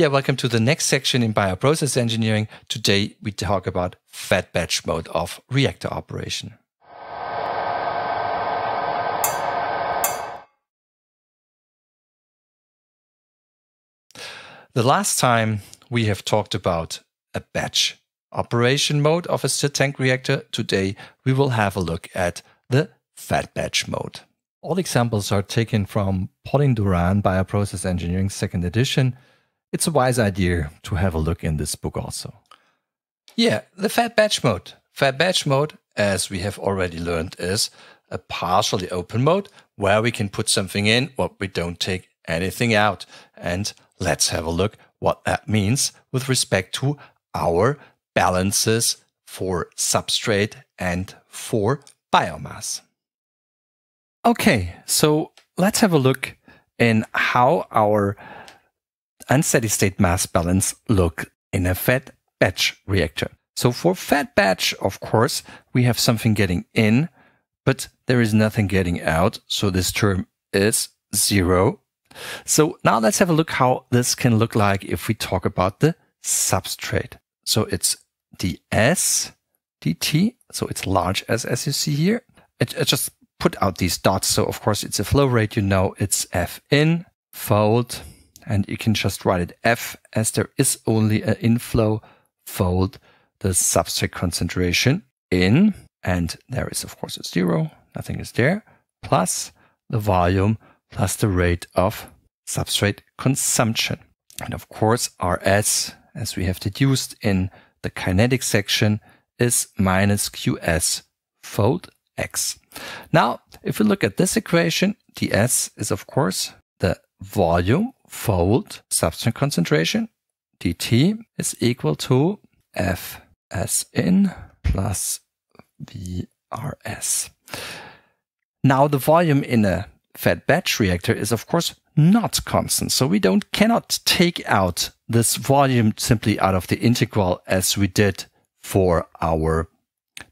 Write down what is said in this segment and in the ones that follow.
Yeah, welcome to the next section in bioprocess engineering. Today we talk about fat batch mode of reactor operation. The last time we have talked about a batch operation mode of a stirred tank reactor, today we will have a look at the fat batch mode. All examples are taken from Pauline Duran Bioprocess Engineering 2nd edition, it's a wise idea to have a look in this book also. Yeah, the fat batch mode. Fat batch mode, as we have already learned, is a partially open mode where we can put something in, but we don't take anything out. And let's have a look what that means with respect to our balances for substrate and for biomass. Okay, so let's have a look in how our and steady state mass balance look in a fed batch reactor. So for fed batch, of course, we have something getting in, but there is nothing getting out. So this term is zero. So now let's have a look how this can look like if we talk about the substrate. So it's ds dt. So it's large S as you see here. It, it just put out these dots. So of course it's a flow rate, you know, it's F in fold and you can just write it F as there is only an inflow fold the substrate concentration in, and there is of course a zero, nothing is there, plus the volume plus the rate of substrate consumption. And of course, Rs, as we have deduced in the kinetic section, is minus Qs fold x. Now, if we look at this equation, ds is of course the volume fold substance concentration dt is equal to f s in plus VRS. Now the volume in a fed batch reactor is of course not constant. So we don't cannot take out this volume simply out of the integral as we did for our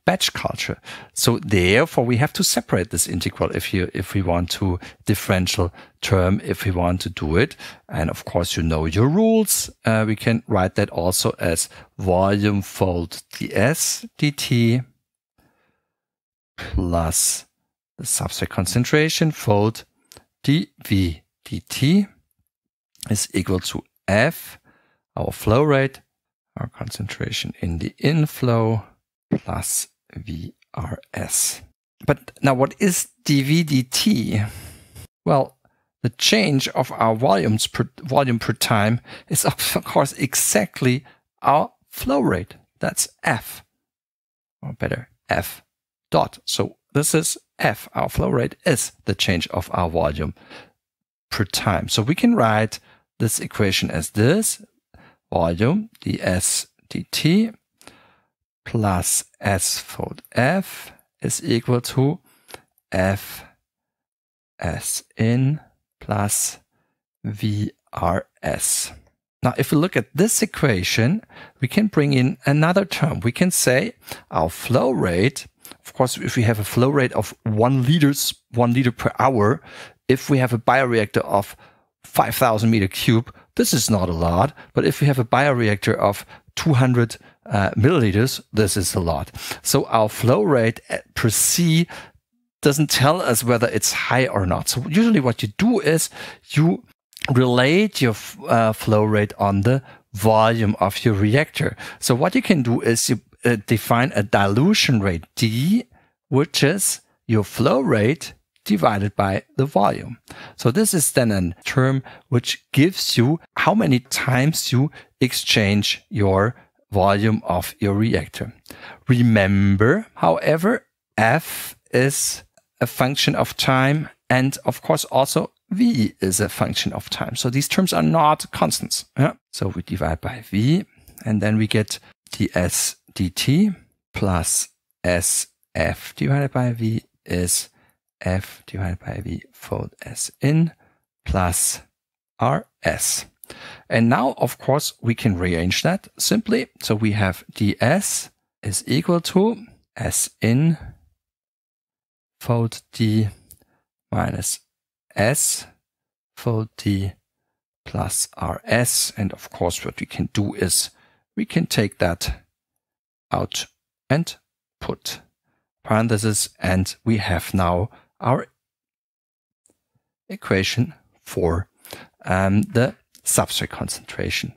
batch culture. So therefore we have to separate this integral if you, if we want to differential term, if we want to do it. And of course, you know your rules. Uh, we can write that also as volume fold ds dt plus the substrate concentration fold dv dt is equal to f, our flow rate, our concentration in the inflow plus VRS. But now what is DVDT? Well, the change of our volumes per, volume per time is of course exactly our flow rate. That's F, or better, F dot. So this is F, our flow rate is the change of our volume per time. So we can write this equation as this, volume ds dt plus S fold F is equal to F S in plus VRS. Now, if we look at this equation, we can bring in another term. We can say our flow rate, of course, if we have a flow rate of one liters, one liter per hour, if we have a bioreactor of 5,000 meter cube, this is not a lot. But if we have a bioreactor of 200 uh, milliliters, this is a lot. So our flow rate per C doesn't tell us whether it's high or not. So usually what you do is you relate your uh, flow rate on the volume of your reactor. So what you can do is you uh, define a dilution rate D, which is your flow rate divided by the volume. So this is then a term which gives you how many times you exchange your volume of your reactor. Remember, however, F is a function of time and of course also V is a function of time. So these terms are not constants. Yeah? So we divide by V and then we get ds dt plus sf divided by V is f divided by V fold s in plus rs. And now, of course, we can rearrange that simply. So we have ds is equal to s in fold d minus s fold d plus rs. And of course, what we can do is we can take that out and put parentheses. And we have now our equation for um, the substrate concentration.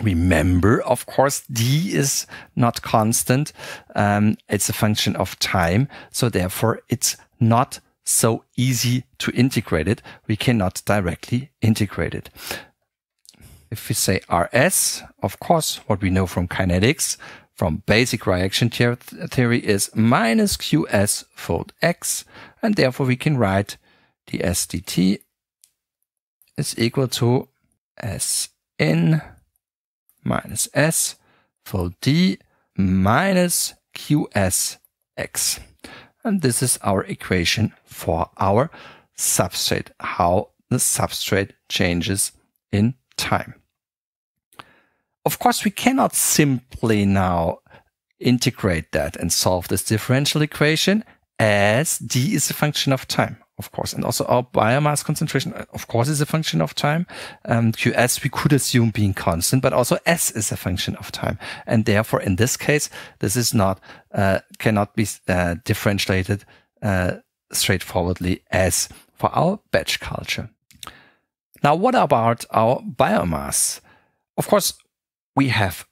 Remember, of course, D is not constant. Um, it's a function of time. So therefore, it's not so easy to integrate it. We cannot directly integrate it. If we say RS, of course, what we know from kinetics, from basic reaction theory is minus QS fold X. And therefore we can write the S D T is equal to S in minus S for D minus QSX. And this is our equation for our substrate, how the substrate changes in time. Of course, we cannot simply now integrate that and solve this differential equation as d is a function of time of course. And also our biomass concentration, uh, of course, is a function of time. Um, Qs we could assume being constant, but also S is a function of time. And therefore, in this case, this is not, uh, cannot be uh, differentiated uh, straightforwardly as for our batch culture. Now, what about our biomass? Of course, we have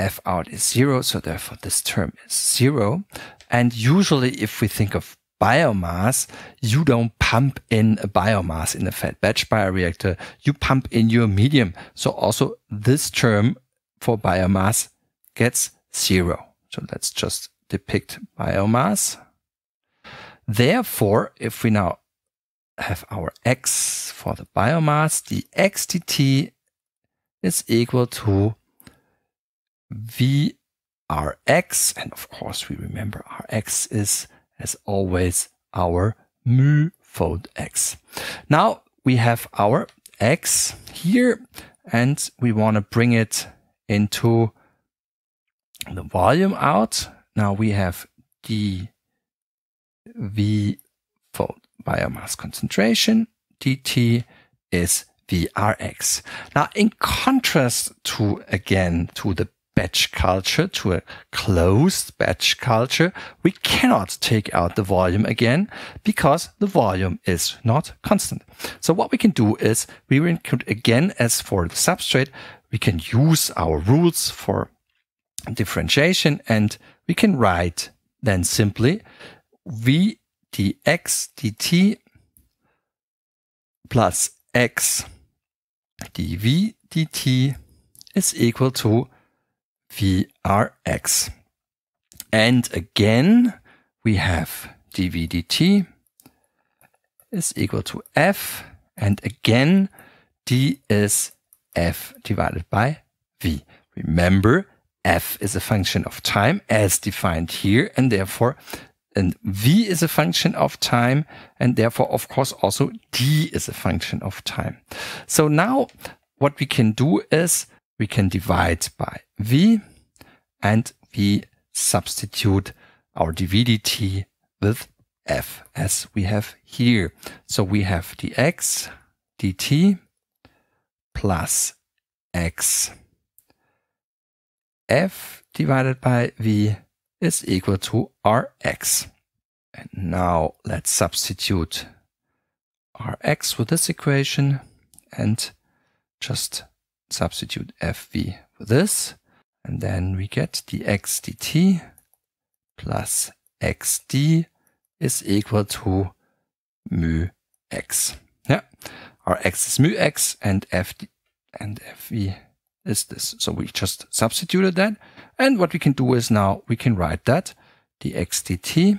F out is zero, so therefore this term is zero. And usually if we think of biomass, you don't pump in biomass in a fat batch bioreactor. You pump in your medium. So also this term for biomass gets zero. So let's just depict biomass. Therefore, if we now have our x for the biomass, the xdt is equal to vrx. And of course, we remember rx is as always, our mu fold x. Now we have our x here and we want to bring it into the volume out. Now we have dV fold biomass concentration, dt is Vrx. Now, in contrast to, again, to the batch culture to a closed batch culture, we cannot take out the volume again because the volume is not constant. So what we can do is we could again, as for the substrate, we can use our rules for differentiation and we can write then simply v dx dt plus x dv dt is equal to VRX. And again, we have dvdt is equal to f. And again, d is f divided by v. Remember, f is a function of time as defined here, and therefore, and v is a function of time, and therefore, of course, also d is a function of time. So now what we can do is we can divide by v and we substitute our dvdt with f as we have here. So we have dx dt plus x f divided by v is equal to rx. And now let's substitute rx with this equation and just substitute fv with this. And then we get dx dt plus xd is equal to mu x. Yeah, our x is mu x and f and fe is this. So we just substituted that. And what we can do is now we can write that dx dt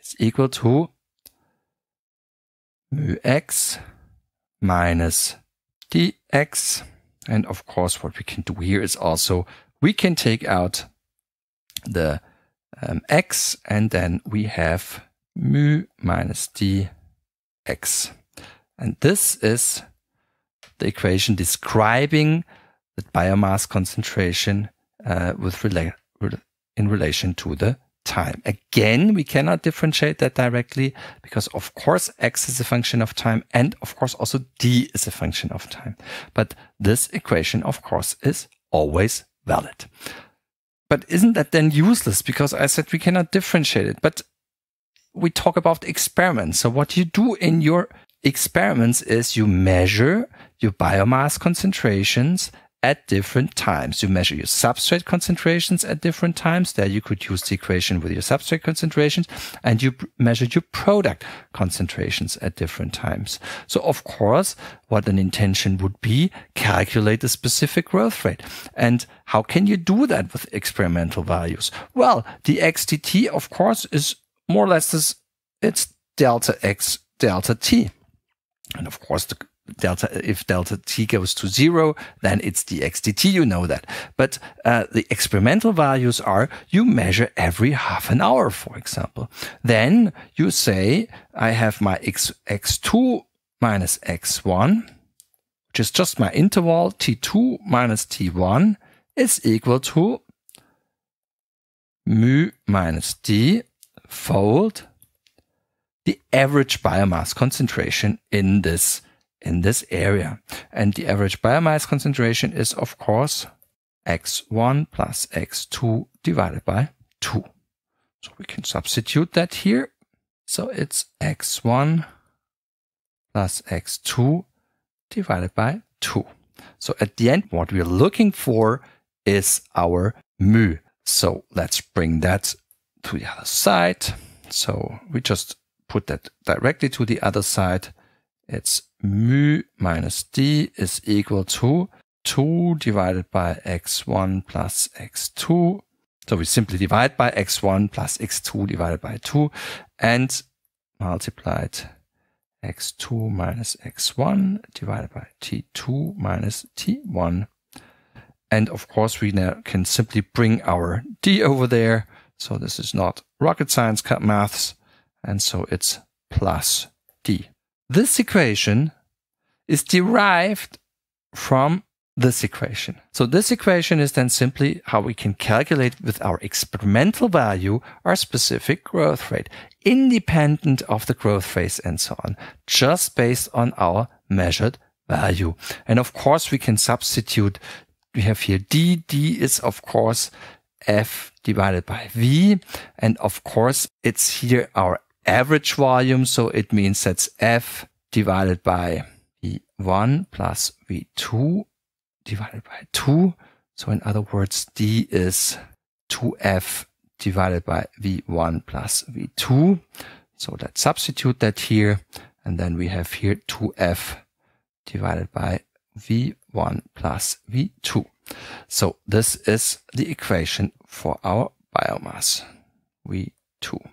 is equal to mu x minus dx and of course, what we can do here is also we can take out the um, x and then we have mu minus dx. And this is the equation describing the biomass concentration uh, with rela in relation to the time. Again, we cannot differentiate that directly because of course X is a function of time and of course also D is a function of time. But this equation of course is always valid. But isn't that then useless? Because I said we cannot differentiate it. But we talk about experiments. So what you do in your experiments is you measure your biomass concentrations at different times. You measure your substrate concentrations at different times. There you could use the equation with your substrate concentrations and you measure your product concentrations at different times. So of course, what an intention would be, calculate the specific growth rate. And how can you do that with experimental values? Well, the xdt, of course, is more or less this, it's delta X delta T. And of course, the delta if delta t goes to zero then it's dxdt you know that but uh, the experimental values are you measure every half an hour for example then you say i have my x x2 minus x1 which is just my interval t2 minus t1 is equal to mu minus d fold the average biomass concentration in this in this area. And the average biomass concentration is, of course, x1 plus x2 divided by 2. So we can substitute that here. So it's x1 plus x2 divided by 2. So at the end, what we're looking for is our mu. So let's bring that to the other side. So we just put that directly to the other side. It's mu minus d is equal to 2 divided by x1 plus x2. So we simply divide by x1 plus x2 divided by 2 and multiplied x2 minus x1 divided by t2 minus t1. And of course, we now can simply bring our d over there. So this is not rocket science maths. And so it's plus d. This equation is derived from this equation. So this equation is then simply how we can calculate with our experimental value our specific growth rate, independent of the growth phase and so on, just based on our measured value. And of course, we can substitute. We have here D. D is, of course, F divided by V. And of course, it's here our average volume. So it means that's F divided by V1 plus V2 divided by 2. So in other words, D is 2F divided by V1 plus V2. So let's substitute that here. And then we have here 2F divided by V1 plus V2. So this is the equation for our biomass, V2.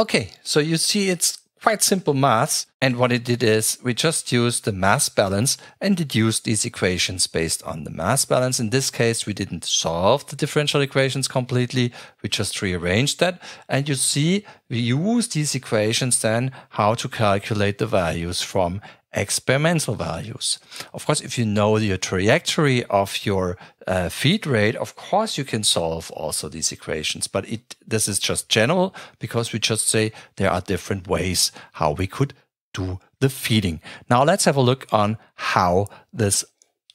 Okay, so you see it's quite simple maths. And what it did is we just used the mass balance and deduced these equations based on the mass balance. In this case, we didn't solve the differential equations completely. We just rearranged that. And you see, we use these equations then how to calculate the values from experimental values. Of course, if you know the trajectory of your uh, feed rate, of course you can solve also these equations. But it this is just general because we just say there are different ways how we could do the feeding. Now let's have a look on how this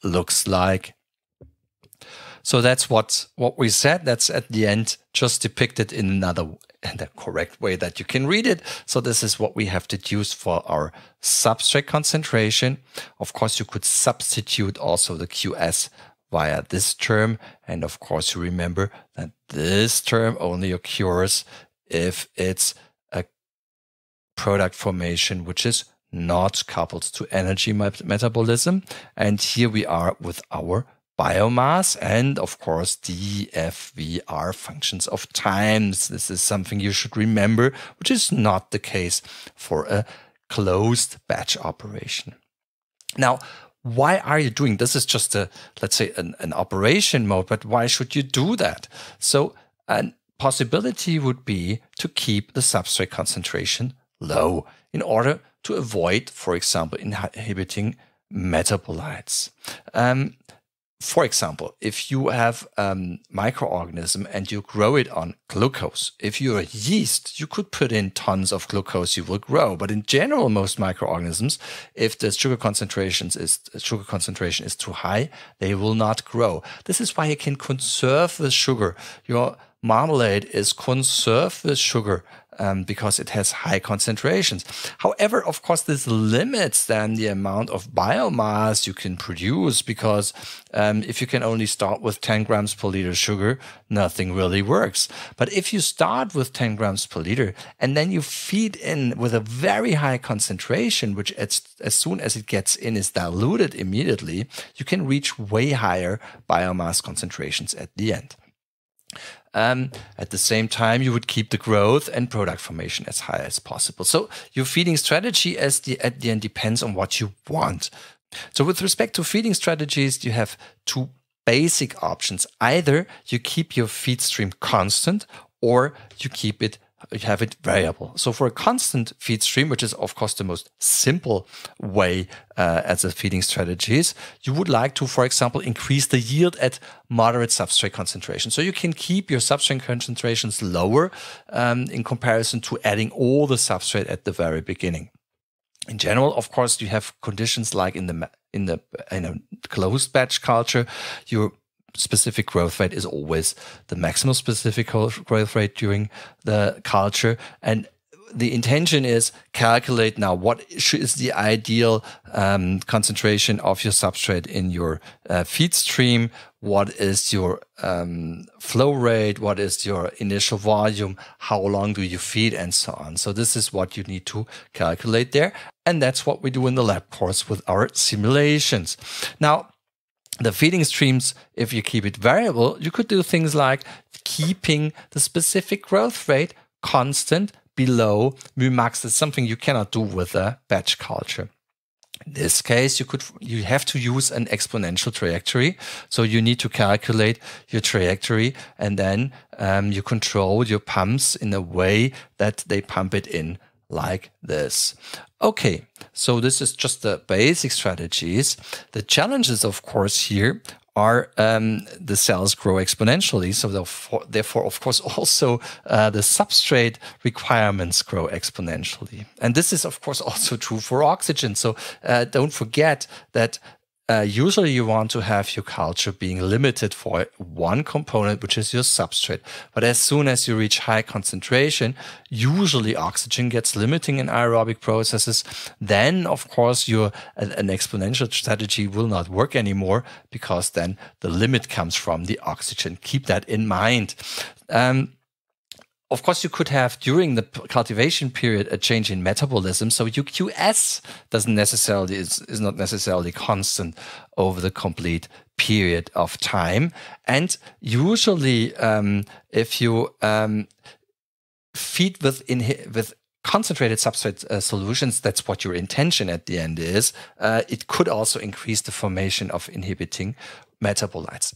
looks like. So that's what what we said. That's at the end just depicted in another the correct way that you can read it. So this is what we have deduced for our substrate concentration. Of course, you could substitute also the QS via this term. And of course, you remember that this term only occurs if it's a product formation which is not coupled to energy metabolism. And here we are with our biomass and of course DFVR functions of times. This is something you should remember, which is not the case for a closed batch operation. Now, why are you doing this is just a let's say an, an operation mode, but why should you do that? So a possibility would be to keep the substrate concentration low in order to avoid, for example, inhibiting metabolites. Um, for example, if you have a um, microorganism and you grow it on glucose, if you're a yeast, you could put in tons of glucose, you will grow. But in general, most microorganisms, if the sugar concentrations is sugar concentration is too high, they will not grow. This is why you can conserve the sugar. Your marmalade is conserve the sugar um, because it has high concentrations. However, of course, this limits then the amount of biomass you can produce because um, if you can only start with 10 grams per liter sugar, nothing really works. But if you start with 10 grams per liter and then you feed in with a very high concentration, which as, as soon as it gets in is diluted immediately, you can reach way higher biomass concentrations at the end. Um, at the same time, you would keep the growth and product formation as high as possible. So your feeding strategy as the, at the end depends on what you want. So with respect to feeding strategies, you have two basic options. Either you keep your feed stream constant or you keep it you have it variable. So for a constant feed stream, which is of course the most simple way uh, as a feeding strategy is, you would like to, for example, increase the yield at moderate substrate concentration. So you can keep your substrate concentrations lower um, in comparison to adding all the substrate at the very beginning. In general, of course, you have conditions like in the in the in a closed batch culture, you specific growth rate is always the maximum specific growth rate during the culture and the intention is calculate now what is the ideal um, concentration of your substrate in your uh, feed stream what is your um, flow rate what is your initial volume how long do you feed and so on so this is what you need to calculate there and that's what we do in the lab course with our simulations now the feeding streams, if you keep it variable, you could do things like keeping the specific growth rate constant below mu max. It's something you cannot do with a batch culture. In this case, you could you have to use an exponential trajectory. So you need to calculate your trajectory, and then um, you control your pumps in a way that they pump it in like this. Okay, so this is just the basic strategies. The challenges, of course, here are um, the cells grow exponentially. So therefore, therefore of course, also uh, the substrate requirements grow exponentially. And this is, of course, also true for oxygen. So uh, don't forget that uh, usually you want to have your culture being limited for one component, which is your substrate. But as soon as you reach high concentration, usually oxygen gets limiting in aerobic processes. Then, of course, your an exponential strategy will not work anymore because then the limit comes from the oxygen. Keep that in mind. Um, of course, you could have during the cultivation period a change in metabolism, so UQs doesn't necessarily is, is not necessarily constant over the complete period of time. And usually, um, if you um, feed with with concentrated substrate uh, solutions, that's what your intention at the end is. Uh, it could also increase the formation of inhibiting metabolites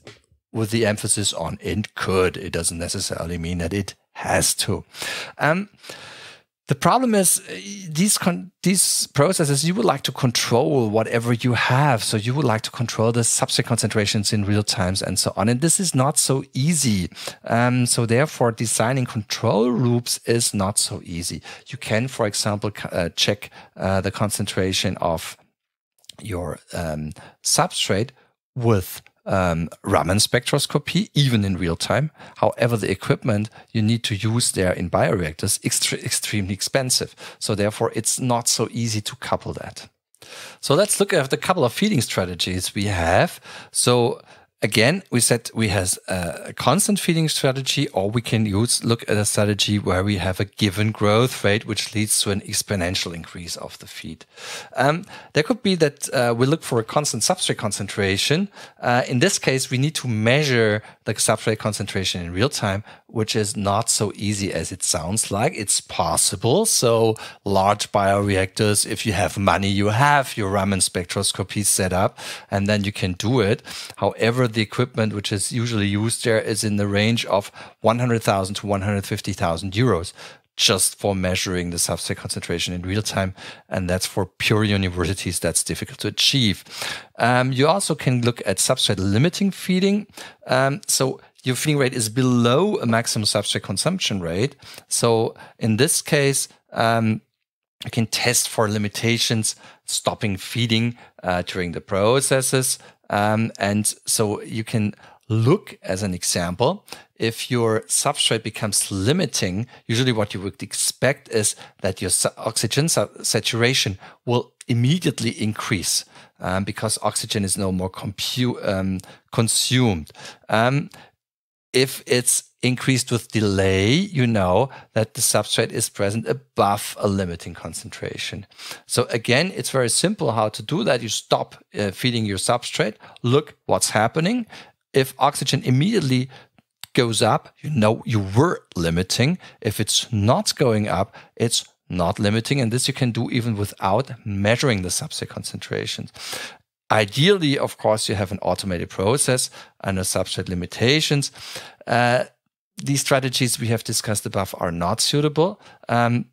with the emphasis on it could. It doesn't necessarily mean that it has to. Um, the problem is uh, these these processes you would like to control whatever you have so you would like to control the substrate concentrations in real times and so on and this is not so easy um, so therefore designing control loops is not so easy you can for example uh, check uh, the concentration of your um, substrate with um, Raman spectroscopy, even in real time. However, the equipment you need to use there in bioreactors extre extremely expensive. So therefore, it's not so easy to couple that. So let's look at the couple of feeding strategies we have. So again, we said we have a constant feeding strategy, or we can use look at a strategy where we have a given growth rate, which leads to an exponential increase of the feed. Um, there could be that uh, we look for a constant substrate concentration. Uh, in this case, we need to measure the substrate concentration in real time, which is not so easy as it sounds like. It's possible. So large bioreactors, if you have money, you have your Raman spectroscopy set up, and then you can do it. However, of the equipment which is usually used there is in the range of 100,000 to 150,000 euros just for measuring the substrate concentration in real time. And that's for pure universities, that's difficult to achieve. Um, you also can look at substrate limiting feeding. Um, so your feeding rate is below a maximum substrate consumption rate. So in this case, um, you can test for limitations, stopping feeding uh, during the processes, um, and so you can look as an example. If your substrate becomes limiting, usually what you would expect is that your oxygen saturation will immediately increase um, because oxygen is no more um, consumed. Um, if it's increased with delay, you know that the substrate is present above a limiting concentration. So again, it's very simple how to do that. You stop uh, feeding your substrate, look what's happening. If oxygen immediately goes up, you know you were limiting. If it's not going up, it's not limiting. And this you can do even without measuring the substrate concentrations. Ideally, of course, you have an automated process and a substrate limitations. Uh, these strategies we have discussed above are not suitable. Um,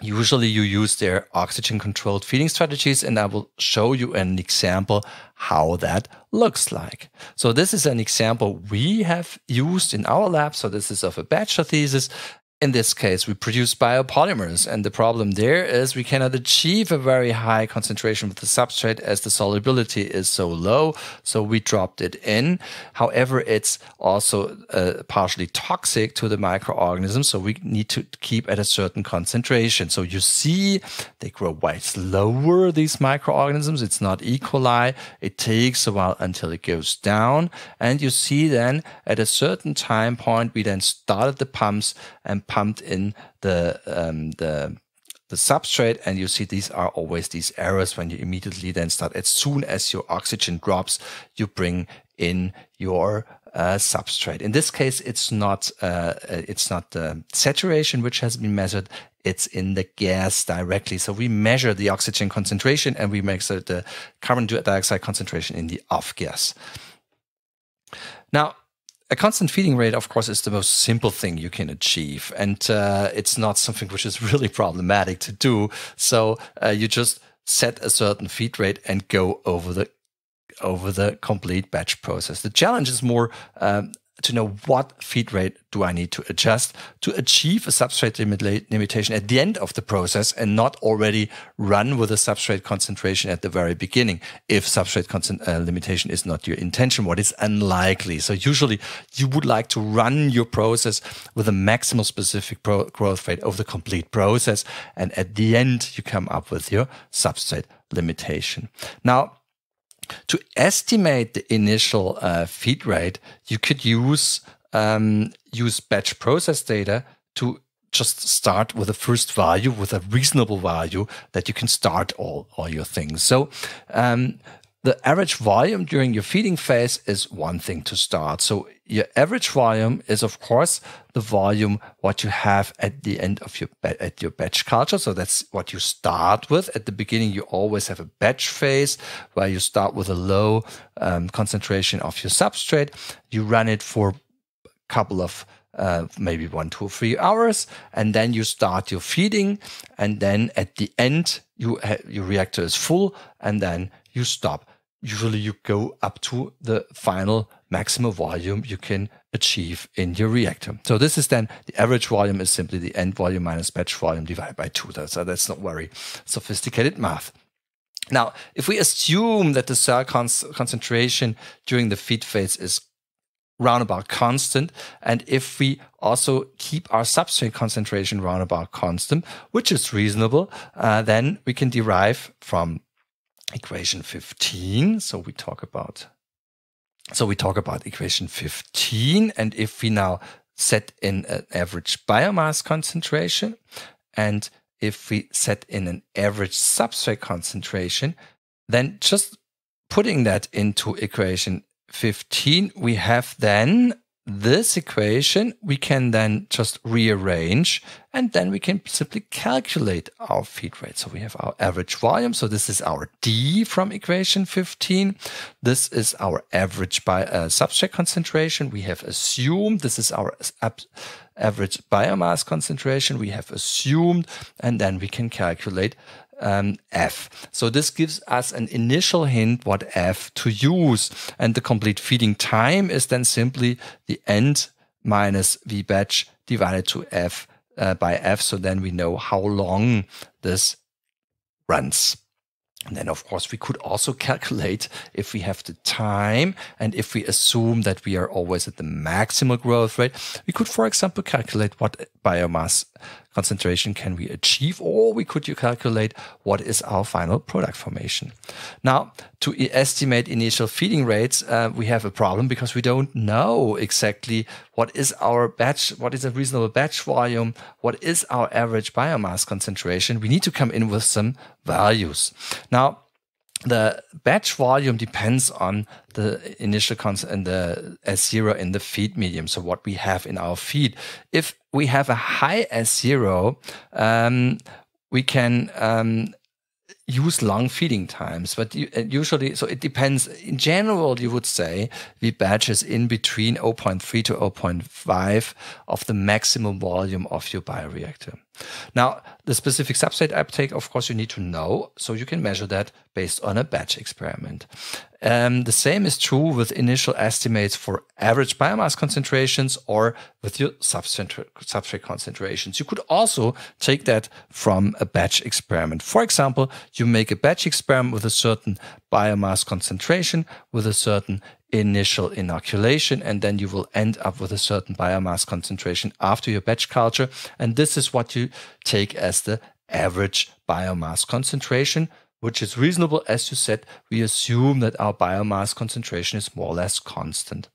usually you use their oxygen controlled feeding strategies and I will show you an example how that looks like. So this is an example we have used in our lab. So this is of a bachelor thesis in this case, we produce biopolymers, and the problem there is we cannot achieve a very high concentration with the substrate as the solubility is so low, so we dropped it in. However, it's also uh, partially toxic to the microorganism, so we need to keep at a certain concentration. So you see, they grow way slower, these microorganisms. It's not E. coli. It takes a while until it goes down, and you see then at a certain time point, we then started the pumps and pumped in the um, the the substrate and you see these are always these errors when you immediately then start as soon as your oxygen drops you bring in your uh, substrate in this case it's not uh, it's not the saturation which has been measured it's in the gas directly so we measure the oxygen concentration and we measure the carbon dioxide concentration in the off gas now a constant feeding rate, of course, is the most simple thing you can achieve. And uh, it's not something which is really problematic to do. So uh, you just set a certain feed rate and go over the over the complete batch process. The challenge is more um, to know what feed rate do I need to adjust to achieve a substrate limitation at the end of the process and not already run with a substrate concentration at the very beginning if substrate uh, limitation is not your intention, what is unlikely. So usually you would like to run your process with a maximal specific growth rate of the complete process. And at the end, you come up with your substrate limitation. Now, to estimate the initial uh, feed rate, you could use um, use batch process data to just start with a first value with a reasonable value that you can start all all your things. So um, the average volume during your feeding phase is one thing to start. So your average volume is of course the volume what you have at the end of your at your batch culture. So that's what you start with at the beginning. You always have a batch phase where you start with a low um, concentration of your substrate. You run it for a couple of uh, maybe one, two, three hours, and then you start your feeding, and then at the end you your reactor is full, and then you stop usually you go up to the final maximum volume you can achieve in your reactor. So this is then the average volume is simply the end volume minus batch volume divided by two. So uh, that's not very sophisticated math. Now, if we assume that the cell con concentration during the feed phase is roundabout constant, and if we also keep our substrate concentration roundabout constant, which is reasonable, uh, then we can derive from equation 15. So we talk about so we talk about equation 15 and if we now set in an average biomass concentration and if we set in an average substrate concentration, then just putting that into equation 15, we have then this equation we can then just rearrange and then we can simply calculate our feed rate. So we have our average volume. So this is our D from equation 15. This is our average by uh, substrate concentration. We have assumed this is our average biomass concentration. We have assumed and then we can calculate um, F. So this gives us an initial hint what F to use. And the complete feeding time is then simply the end minus V batch divided to F uh, by F. So then we know how long this runs. And then, of course, we could also calculate if we have the time and if we assume that we are always at the maximal growth rate, we could, for example, calculate what biomass concentration can we achieve, or we could calculate what is our final product formation. Now, to estimate initial feeding rates, uh, we have a problem because we don't know exactly what is our batch, what is a reasonable batch volume, what is our average biomass concentration. We need to come in with some values. Now, the batch volume depends on the initial constant and the S0 in the feed medium. So what we have in our feed. If we have a high S0, um, we can um, use long feeding times, but usually, so it depends. In general, you would say we batches in between 0.3 to 0.5 of the maximum volume of your bioreactor. Now, the specific substrate uptake, of course, you need to know, so you can measure that based on a batch experiment. Um, the same is true with initial estimates for average biomass concentrations or with your substrate, substrate concentrations. You could also take that from a batch experiment. For example, you make a batch experiment with a certain biomass concentration, with a certain initial inoculation, and then you will end up with a certain biomass concentration after your batch culture. And this is what you take as the average biomass concentration which is reasonable. As you said, we assume that our biomass concentration is more or less constant.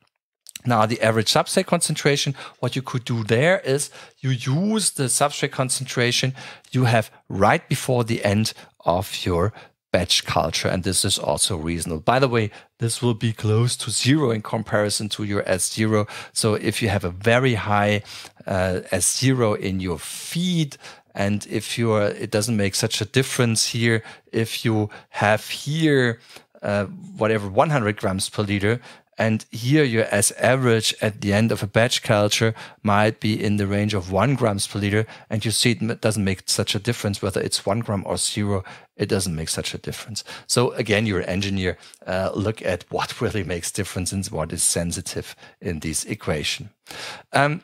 Now, the average substrate concentration, what you could do there is you use the substrate concentration you have right before the end of your batch culture. And this is also reasonable. By the way, this will be close to zero in comparison to your S0. So if you have a very high uh, S0 in your feed and if you are, it doesn't make such a difference here if you have here uh, whatever 100 grams per liter. And here your S average at the end of a batch culture might be in the range of one grams per liter. And you see it doesn't make such a difference whether it's one gram or zero. It doesn't make such a difference. So again, your engineer, uh, look at what really makes difference and what is sensitive in this equation. Um,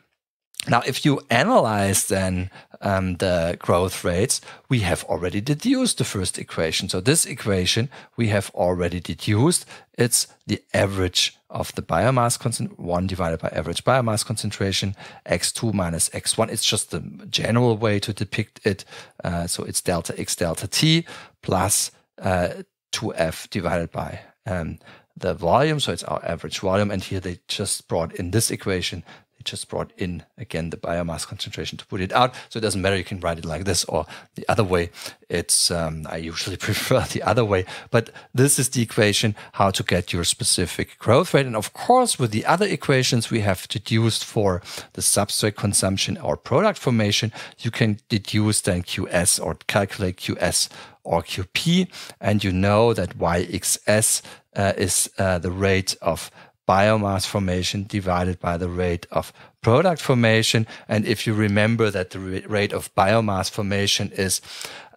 now, if you analyze then um, the growth rates, we have already deduced the first equation. So this equation we have already deduced. It's the average of the biomass concentration, 1 divided by average biomass concentration, x2 minus x1. It's just the general way to depict it. Uh, so it's delta x delta t plus uh, 2f divided by um, the volume. So it's our average volume. And here they just brought in this equation it just brought in again the biomass concentration to put it out. So it doesn't matter. You can write it like this or the other way. It's um, I usually prefer the other way, but this is the equation how to get your specific growth rate. And of course, with the other equations we have deduced for the substrate consumption or product formation, you can deduce then QS or calculate QS or QP, and you know that YXS uh, is uh, the rate of biomass formation divided by the rate of product formation. And if you remember that the rate of biomass formation is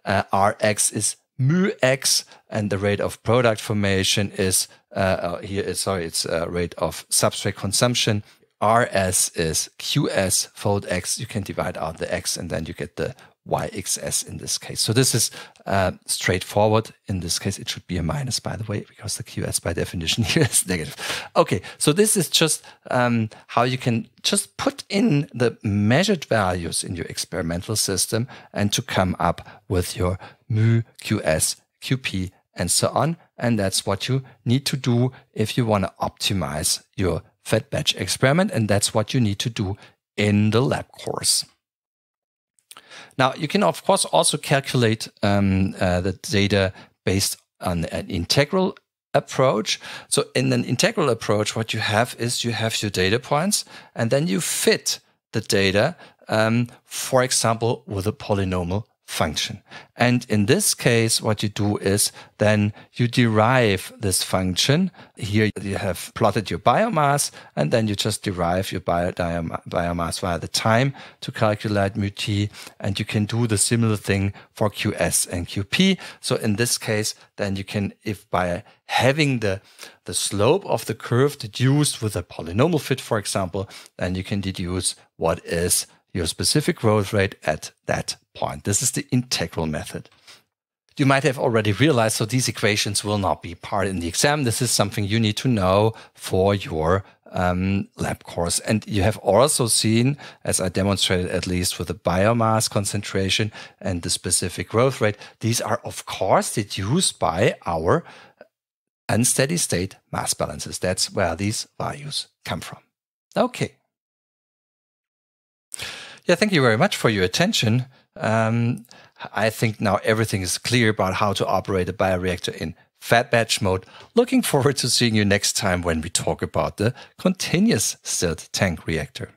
uh, Rx is mu x, and the rate of product formation is uh, uh here is sorry, it's uh, rate of substrate consumption. Rs is Qs fold x. You can divide out the x, and then you get the yxs in this case. So this is uh, straightforward. In this case, it should be a minus, by the way, because the qs by definition here is negative. Okay, so this is just um, how you can just put in the measured values in your experimental system and to come up with your mu, qs, qp, and so on. And that's what you need to do if you want to optimize your fed batch experiment. And that's what you need to do in the lab course. Now, you can, of course, also calculate um, uh, the data based on an integral approach. So in an integral approach, what you have is you have your data points and then you fit the data, um, for example, with a polynomial function. And in this case, what you do is then you derive this function. Here you have plotted your biomass, and then you just derive your bio biomass via the time to calculate mu t. And you can do the similar thing for Qs and Qp. So in this case, then you can, if by having the, the slope of the curve deduced with a polynomial fit, for example, then you can deduce what is your specific growth rate at that point. This is the integral method. You might have already realized, so these equations will not be part in the exam. This is something you need to know for your um, lab course. And you have also seen, as I demonstrated at least with the biomass concentration and the specific growth rate, these are of course deduced by our unsteady state mass balances. That's where these values come from. Okay. Yeah, thank you very much for your attention. Um, I think now everything is clear about how to operate a bioreactor in fat batch mode. Looking forward to seeing you next time when we talk about the continuous stirred tank reactor.